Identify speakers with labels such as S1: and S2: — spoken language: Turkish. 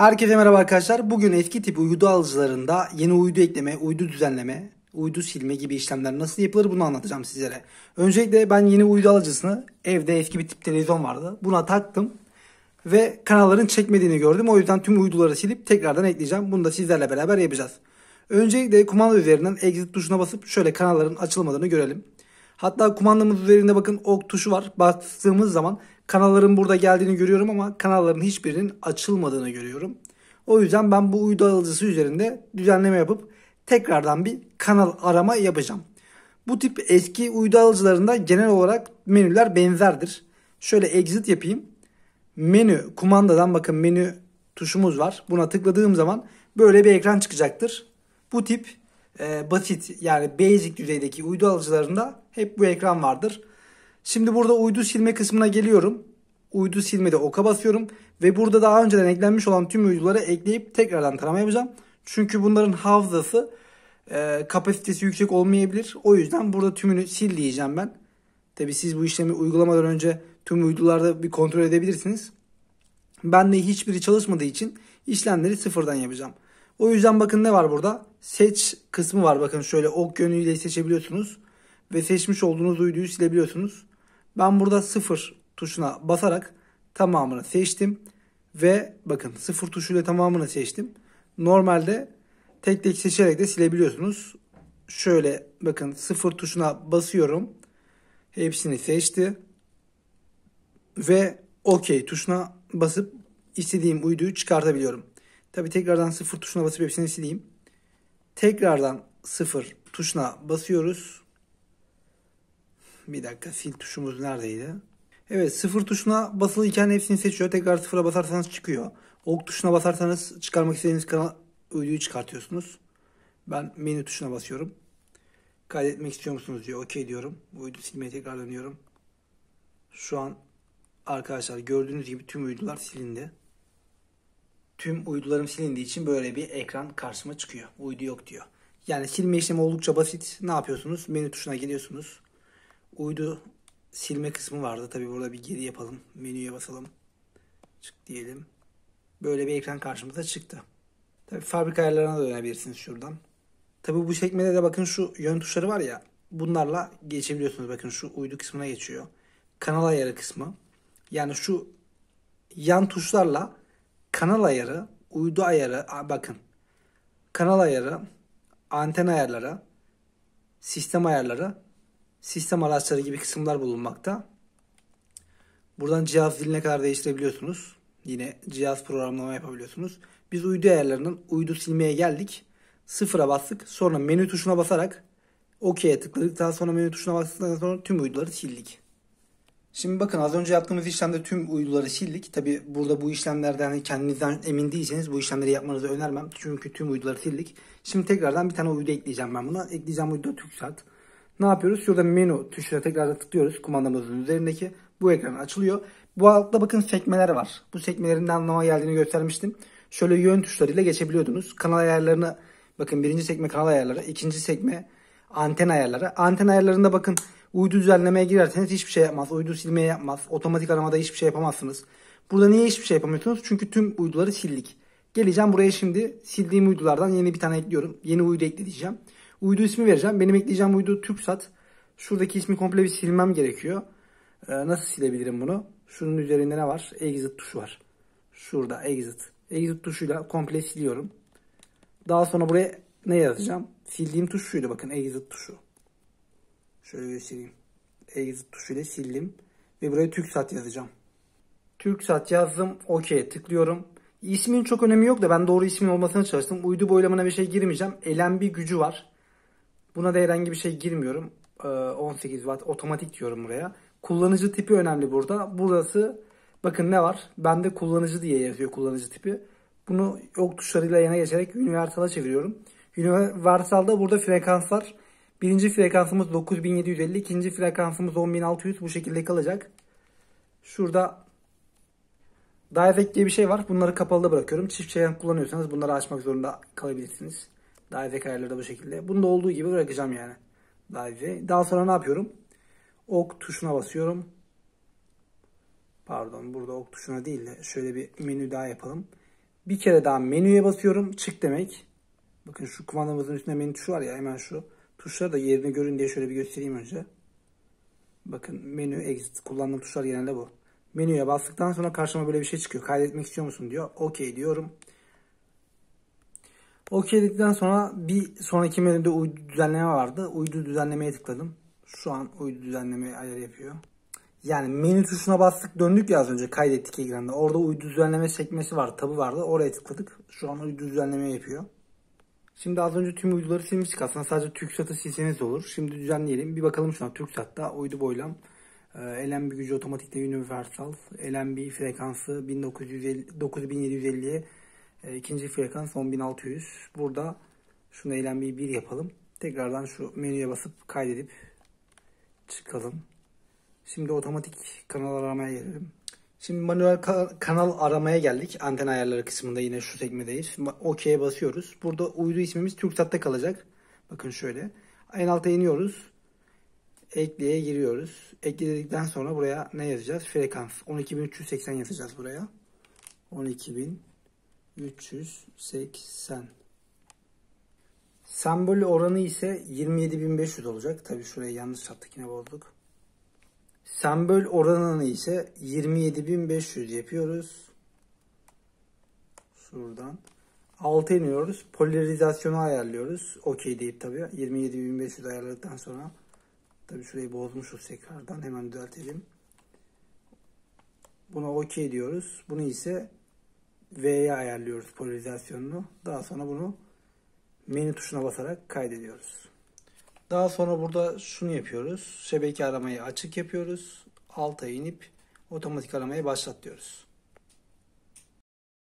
S1: Herkese merhaba arkadaşlar. Bugün eski tip uydu alıcılarında yeni uydu ekleme, uydu düzenleme, uydu silme gibi işlemler nasıl yapılır bunu anlatacağım sizlere. Öncelikle ben yeni uydu alıcısını evde eski bir tip televizyon vardı. Buna taktım ve kanalların çekmediğini gördüm. O yüzden tüm uyduları silip tekrardan ekleyeceğim. Bunu da sizlerle beraber yapacağız. Öncelikle kumanda üzerinden exit tuşuna basıp şöyle kanalların açılmadığını görelim. Hatta kumandamız üzerinde bakın ok tuşu var. Bastığımız zaman kanalların burada geldiğini görüyorum ama kanalların hiçbirinin açılmadığını görüyorum. O yüzden ben bu uydu alıcısı üzerinde düzenleme yapıp tekrardan bir kanal arama yapacağım. Bu tip eski uydu alıcılarında genel olarak menüler benzerdir. Şöyle exit yapayım. Menü kumandadan bakın menü tuşumuz var. Buna tıkladığım zaman böyle bir ekran çıkacaktır. Bu tip e, basit yani basic düzeydeki uydu alıcılarında hep bu ekran vardır. Şimdi burada uydu silme kısmına geliyorum. Uydu silmede oka basıyorum ve burada daha önceden eklenmiş olan tüm uyduları ekleyip tekrardan tarama yapacağım. Çünkü bunların hafızası e, kapasitesi yüksek olmayabilir. O yüzden burada tümünü sil diyeceğim ben. Tabi siz bu işlemi uygulamadan önce tüm uydularda bir kontrol edebilirsiniz. Ben de hiçbiri çalışmadığı için işlemleri sıfırdan yapacağım. O yüzden bakın ne var burada? seç kısmı var. Bakın şöyle ok yönüyle seçebiliyorsunuz. Ve seçmiş olduğunuz uyduyu silebiliyorsunuz. Ben burada sıfır tuşuna basarak tamamını seçtim. Ve bakın sıfır tuşuyla tamamını seçtim. Normalde tek tek seçerek de silebiliyorsunuz. Şöyle bakın sıfır tuşuna basıyorum. Hepsini seçti. Ve OK tuşuna basıp istediğim uyduyu çıkartabiliyorum. Tabi tekrardan sıfır tuşuna basıp hepsini sileyim. Tekrardan 0 tuşuna basıyoruz. Bir dakika sil tuşumuz neredeydi? Evet 0 tuşuna basılıyken hepsini seçiyor. Tekrar 0'a basarsanız çıkıyor. Ok tuşuna basarsanız çıkarmak istediğiniz kanal ödüğü çıkartıyorsunuz. Ben menü tuşuna basıyorum. Kaydetmek istiyor musunuz diyor. Okey diyorum. Uydu silmeye tekrar dönüyorum. Şu an arkadaşlar gördüğünüz gibi tüm uydular silindi tüm uydularım silindiği için böyle bir ekran karşıma çıkıyor. Uydu yok diyor. Yani silme işlemi oldukça basit. Ne yapıyorsunuz? Menü tuşuna geliyorsunuz. Uydu silme kısmı vardı. Tabi burada bir geri yapalım. Menüye basalım. Çık diyelim. Böyle bir ekran karşımıza çıktı. Tabi fabrika ayarlarına da dönebilirsiniz şuradan. Tabi bu sekmede de bakın şu yön tuşları var ya. Bunlarla geçebiliyorsunuz. Bakın şu uydu kısmına geçiyor. Kanal ayarı kısmı. Yani şu yan tuşlarla Kanal ayarı, uydu ayarı, bakın. Kanal ayarı, anten ayarları, sistem ayarları, sistem araçları gibi kısımlar bulunmakta. Buradan cihaz diline kadar değiştirebiliyorsunuz. Yine cihaz programlama yapabiliyorsunuz. Biz uydu ayarlarının uydu silmeye geldik. Sıfıra bastık. Sonra menü tuşuna basarak OK'ye tıkladık. Daha sonra menü tuşuna bastıktan sonra tüm uyduları sildik. Şimdi bakın az önce yaptığımız işlemde tüm uyduları sildik. Tabi burada bu işlemlerden hani kendinizden emin değilseniz bu işlemleri yapmanızı önermem. Çünkü tüm uyduları sildik. Şimdi tekrardan bir tane uydu ekleyeceğim ben buna. Ekleyeceğim uydu da TürkSat. Ne yapıyoruz? Şurada menü tuşuna tekrardan tıklıyoruz kumandamızın üzerindeki. Bu ekran açılıyor. Bu altta bakın sekmeler var. Bu sekmelerin ne anlama geldiğini göstermiştim. Şöyle yön tuşlarıyla geçebiliyordunuz. Kanal ayarlarını bakın birinci sekme kanal ayarları, ikinci sekme anten ayarları. Anten ayarlarında bakın Uydu düzenlemeye girerseniz hiçbir şey yapmaz. Uydu silmeye yapmaz. Otomatik aramada hiçbir şey yapamazsınız. Burada niye hiçbir şey yapamıyorsunuz? Çünkü tüm uyduları sildik. Geleceğim buraya şimdi sildiğim uydulardan yeni bir tane ekliyorum. Yeni uydu ekleyeceğim. Uydu ismi vereceğim. Benim ekleyeceğim uydu TürkSat. Şuradaki ismi komple bir silmem gerekiyor. Ee, nasıl silebilirim bunu? Şunun üzerinde ne var? Exit tuşu var. Şurada exit. Exit tuşuyla komple siliyorum. Daha sonra buraya ne yazacağım? Sildiğim tuş şuydu bakın exit tuşu. Şöyle göstereyim. Exit tuşuyla sildim. Ve buraya TürkSat yazacağım. TürkSat yazdım. OK'ye tıklıyorum. İsmin çok önemi yok da ben doğru ismin olmasına çalıştım. Uydu boylamına bir şey girmeyeceğim. Elen bir gücü var. Buna da herhangi bir şey girmiyorum. 18 ee, watt otomatik diyorum buraya. Kullanıcı tipi önemli burada. Burası bakın ne var? Bende kullanıcı diye yazıyor kullanıcı tipi. Bunu yok tuşlarıyla yana geçerek universal'a çeviriyorum. Universal'da burada frekanslar Birinci frekansımız 9750, ikinci frekansımız 10600 bu şekilde kalacak. Şurada Direct diye bir şey var. Bunları kapalı bırakıyorum. Çift şeyden kullanıyorsanız bunları açmak zorunda kalabilirsiniz. Direct ayarları da bu şekilde. Bunu da olduğu gibi bırakacağım yani. Direct. Daha sonra ne yapıyorum? Ok tuşuna basıyorum. Pardon burada ok tuşuna değil de şöyle bir menü daha yapalım. Bir kere daha menüye basıyorum. Çık demek. Bakın şu kumandamızın üstünde menü tuşu var ya hemen şu. Tuşlar da yerini görün diye şöyle bir göstereyim önce. Bakın menü exit kullandığım tuşlar genelde bu. Menüye bastıktan sonra karşıma böyle bir şey çıkıyor. Kaydetmek istiyor musun diyor. Okey diyorum. Okey dedikten sonra bir sonraki menüde uydu düzenleme vardı. Uydu düzenlemeye tıkladım. Şu an uydu düzenleme ayar yapıyor. Yani menü tuşuna bastık döndük ya az önce kaydettik ekranda. Orada uydu düzenleme sekmesi vardı tabu vardı. Oraya tıkladık. Şu an uydu düzenleme yapıyor. Şimdi az önce tüm uyduları silmiştik. Aslında sadece TürkSat'ı silseniz de olur. Şimdi düzenleyelim. Bir bakalım şu an TürkSat'ta uydu boylam. Ee, LMB gücü otomatikle universal. LMB frekansı 1950 9750'ye. E, ikinci frekans 10600. Burada şunu LMB'yi 1 yapalım. Tekrardan şu menüye basıp kaydedip çıkalım. Şimdi otomatik kanal aramaya gelelim. Şimdi manuel kanal aramaya geldik. Anten ayarları kısmında yine şu sekmedeyiz. OK'ye basıyoruz. Burada uydu ismimiz TürkSat'ta kalacak. Bakın şöyle. En alta iniyoruz. Ekleye giriyoruz. Ekledikten sonra buraya ne yazacağız? Frekans. 12380 yazacağız buraya. 12380. Sembol oranı ise 27500 olacak. Tabi şurayı yanlış attık yine bozduk. Sembol oranını ise 27.500 yapıyoruz. Şuradan. 6 iniyoruz. Polarizasyonu ayarlıyoruz. Okey deyip tabii. 27.500 ayarladıktan sonra tabii şurayı bozmuşuz tekrardan. Hemen düzeltelim. Buna okey diyoruz. Bunu ise V'ye ayarlıyoruz polarizasyonunu. Daha sonra bunu menü tuşuna basarak kaydediyoruz. Daha sonra burada şunu yapıyoruz. Şebeke aramayı açık yapıyoruz. Alta inip otomatik aramayı başlat diyoruz.